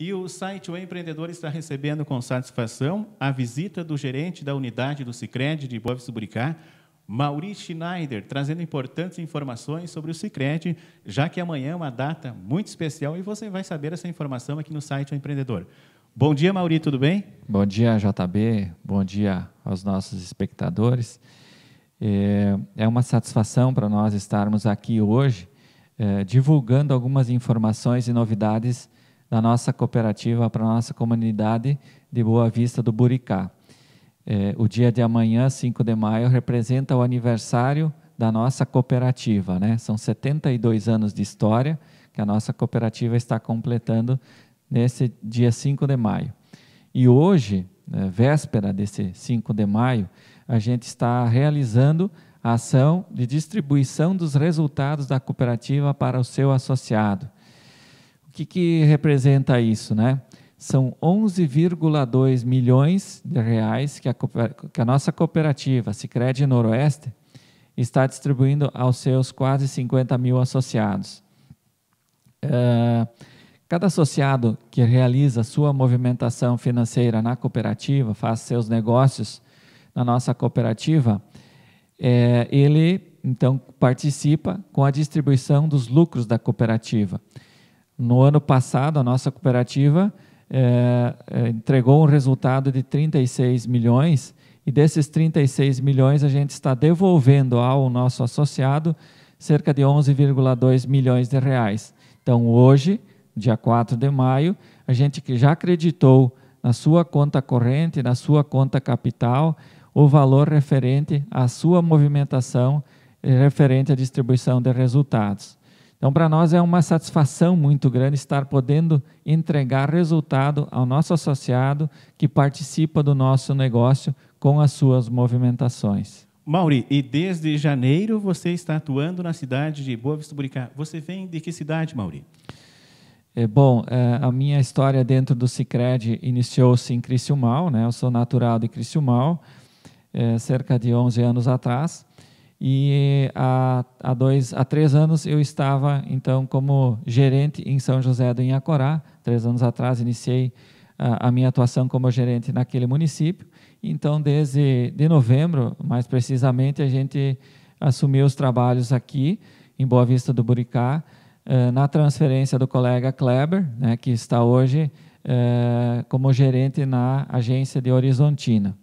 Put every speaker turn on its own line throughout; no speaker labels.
E o site O Empreendedor está recebendo com satisfação a visita do gerente da unidade do Sicredi de Boa Suburicá, Maurício Schneider, trazendo importantes informações sobre o Sicredi, já que amanhã é uma data muito especial e você vai saber essa informação
aqui no site O Empreendedor. Bom dia, Mauri, tudo bem? Bom dia, JB. Bom dia aos nossos espectadores. É, é uma satisfação para nós estarmos aqui hoje é, divulgando algumas informações e novidades da nossa cooperativa para a nossa comunidade de Boa Vista do Buricá. É, o dia de amanhã, 5 de maio, representa o aniversário da nossa cooperativa. Né? São 72 anos de história que a nossa cooperativa está completando nesse dia 5 de maio. E hoje, né, véspera desse 5 de maio, a gente está realizando a ação de distribuição dos resultados da cooperativa para o seu associado. O que, que representa isso, né? São 11,2 milhões de reais que a, que a nossa cooperativa Sicredi Noroeste está distribuindo aos seus quase 50 mil associados. Uh, cada associado que realiza sua movimentação financeira na cooperativa, faz seus negócios na nossa cooperativa, é, ele então participa com a distribuição dos lucros da cooperativa. No ano passado, a nossa cooperativa é, entregou um resultado de 36 milhões e desses 36 milhões a gente está devolvendo ao nosso associado cerca de 11,2 milhões de reais. Então hoje, dia 4 de maio, a gente que já acreditou na sua conta corrente, na sua conta capital, o valor referente à sua movimentação eh, referente à distribuição de resultados. Então, para nós é uma satisfação muito grande estar podendo entregar resultado ao nosso associado que participa do nosso negócio com as suas movimentações.
Mauri, e desde janeiro você está atuando na
cidade de Boa Vista Buricá. Você vem de que cidade, Mauri? É, bom, é, a minha história dentro do Cicred iniciou-se em Criciúmal, né? Eu sou natural de Criciúmal, é, cerca de 11 anos atrás. E há, há, dois, há três anos eu estava, então, como gerente em São José do Inhacorá. Três anos atrás iniciei a, a minha atuação como gerente naquele município. Então, desde de novembro, mais precisamente, a gente assumiu os trabalhos aqui em Boa Vista do Buricá, eh, na transferência do colega Kleber, né, que está hoje eh, como gerente na agência de Horizontina.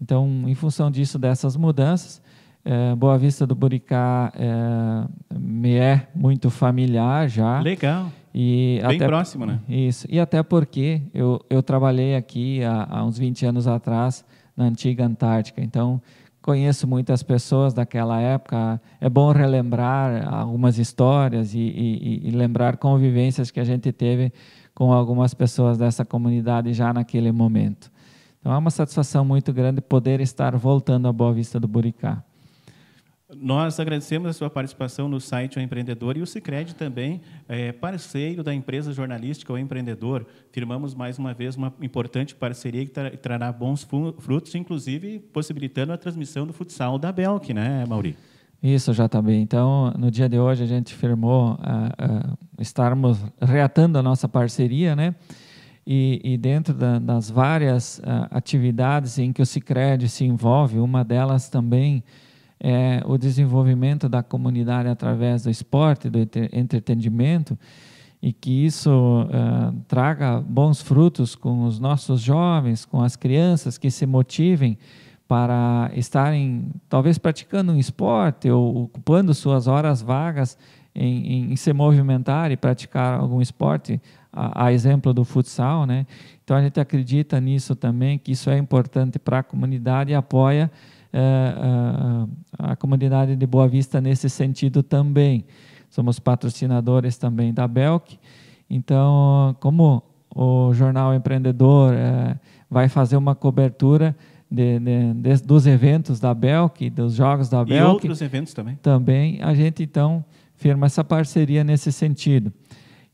Então, em função disso, dessas mudanças, é, Boa Vista do Buricá é, me é muito familiar já. Legal. E Bem até, próximo, né? Isso. E até porque eu, eu trabalhei aqui há, há, uns 20 anos atrás, na antiga Antártica. Então, conheço muitas pessoas daquela época. É bom relembrar algumas histórias e, e, e lembrar convivências que a gente teve com algumas pessoas dessa comunidade já naquele momento. Então, é uma satisfação muito grande poder estar voltando à Boa Vista do Buricá.
Nós agradecemos a sua participação no site O Empreendedor e o Cicred também é parceiro da empresa jornalística O Empreendedor. Firmamos mais uma vez uma importante parceria que trará bons frutos, inclusive
possibilitando a transmissão do futsal da Belk, né, Mauri? Isso, já está bem. Então, no dia de hoje a gente firmou estarmos reatando a nossa parceria, né? E, e dentro da, das várias uh, atividades em que o Cicred se envolve, uma delas também é, o desenvolvimento da comunidade através do esporte, do entretenimento, e que isso é, traga bons frutos com os nossos jovens, com as crianças que se motivem para estarem talvez praticando um esporte ou ocupando suas horas vagas em, em, em se movimentar e praticar algum esporte, a, a, exemplo do futsal, né? Então a gente acredita nisso também, que isso é importante para a comunidade e apoia é, é, é, a comunidade de Boa Vista nesse sentido também. Somos patrocinadores também da Belk. Então, como o Jornal Empreendedor vai fazer uma cobertura de, de, de, dos eventos da Belk, dos jogos da Belk. E outros eventos também. Também a gente, então, firma essa parceria nesse sentido.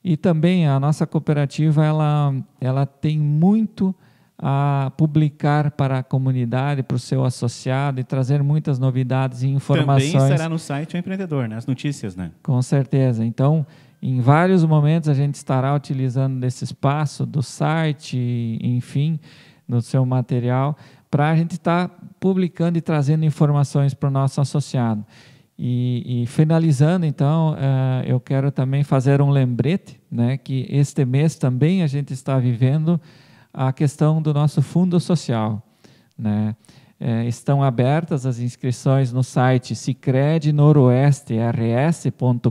E também a nossa cooperativa, ela, ela tem muito a publicar para a comunidade, para o seu associado e trazer muitas novidades e informações. Também estará
no site o empreendedor, né? as notícias, né?
Com certeza. Então, em vários momentos a gente estará utilizando desse espaço do site, enfim, no seu material, para a gente estar publicando e trazendo informações para o nosso associado. E, e finalizando, então, uh, eu quero também fazer um lembrete, né, que este mês também a gente está vivendo a questão do nosso fundo social. Né? É, estão abertas as inscrições no site sicrednoroeste.rs.com.br.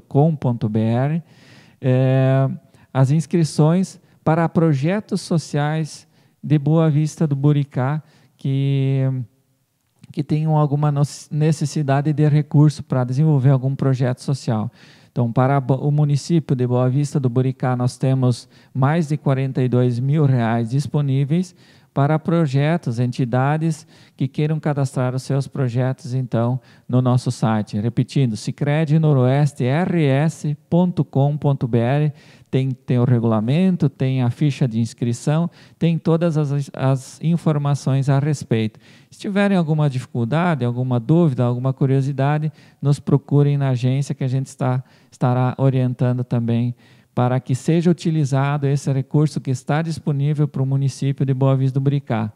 É, as inscrições para projetos sociais de Boa Vista do Buricá que, que tenham alguma necessidade de recurso para desenvolver algum projeto social. Então, para o município de Boa Vista do Buricá, nós temos mais de 42 mil reais disponíveis para projetos, entidades que queiram cadastrar os seus projetos, então, no nosso site. Repetindo, sicredi noroeste rs.com.br tem, tem o regulamento, tem a ficha de inscrição, tem todas as, as informações a respeito. Se tiverem alguma dificuldade, alguma dúvida, alguma curiosidade, nos procurem na agência que a gente está, estará orientando também para que seja utilizado esse recurso que está disponível para o município de Boa Vista do Bricá.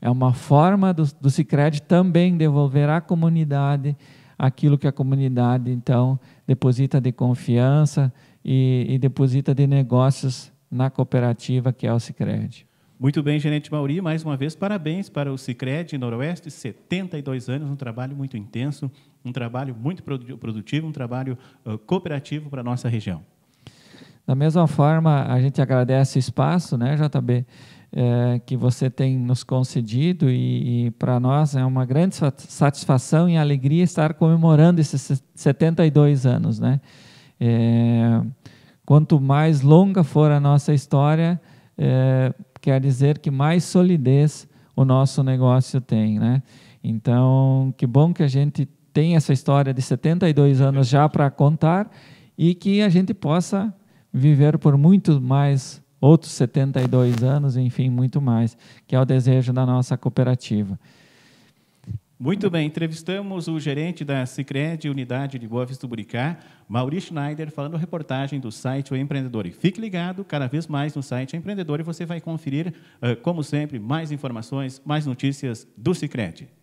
É uma forma do, do Cicred também devolver à comunidade aquilo que a comunidade, então, deposita de confiança, e, e deposita de negócios na cooperativa que é o Sicredi.
Muito bem, gerente Mauri, mais uma vez parabéns para o Sicredi Noroeste, 72 anos, um trabalho muito intenso, um trabalho muito produtivo, um trabalho uh, cooperativo para a nossa região.
Da mesma forma, a gente agradece o espaço, né, JB, é, eh, que você tem nos concedido e, e para nós é uma grande satisfação e alegria estar comemorando esses 72 anos, né? É, quanto mais longa for a nossa história, é, quer dizer que mais solidez o nosso negócio tem, né? Então, que bom que a gente tem essa história de 72 anos já para contar e que a gente possa viver por muito mais outros 72 anos, enfim, muito mais, que é o desejo da nossa cooperativa.
Muito bem, entrevistamos o gerente da Cicred Unidade de Boa Vista do Buricá, Maurício Schneider, falando reportagem do site O Empreendedor. E fique ligado cada vez mais no site o Empreendedor e você vai conferir, ah, como sempre, mais informações, mais notícias do Cicred.